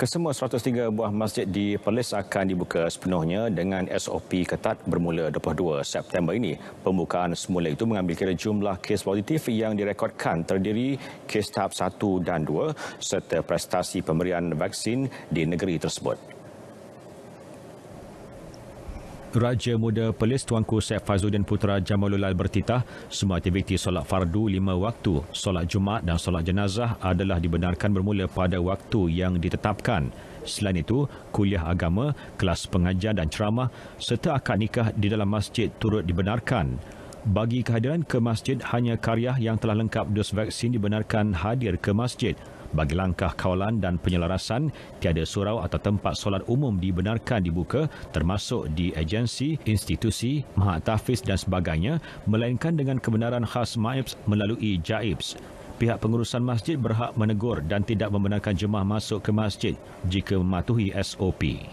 Kesemua 103 buah masjid di Perlis akan dibuka sepenuhnya dengan SOP ketat bermula 22 September ini. Pembukaan semula itu mengambil kira jumlah kes positif yang direkodkan terdiri kes tahap 1 dan 2 serta prestasi pemberian vaksin di negeri tersebut. Raja Muda Perlis Tuanku Syed Fazuddin Putra Jamalulal bertitah semua aktiviti solat fardu lima waktu, solat Jumaat dan solat jenazah adalah dibenarkan bermula pada waktu yang ditetapkan. Selain itu, kuliah agama, kelas pengajar dan ceramah serta akad nikah di dalam masjid turut dibenarkan. Bagi kehadiran ke masjid, hanya karyah yang telah lengkap dos vaksin dibenarkan hadir ke masjid. Bagi langkah kawalan dan penyelarasan, tiada surau atau tempat solat umum dibenarkan dibuka termasuk di agensi, institusi, mahat tafiz dan sebagainya melainkan dengan kebenaran khas Maibs melalui Jaibs. Pihak pengurusan masjid berhak menegur dan tidak membenarkan jemaah masuk ke masjid jika mematuhi SOP.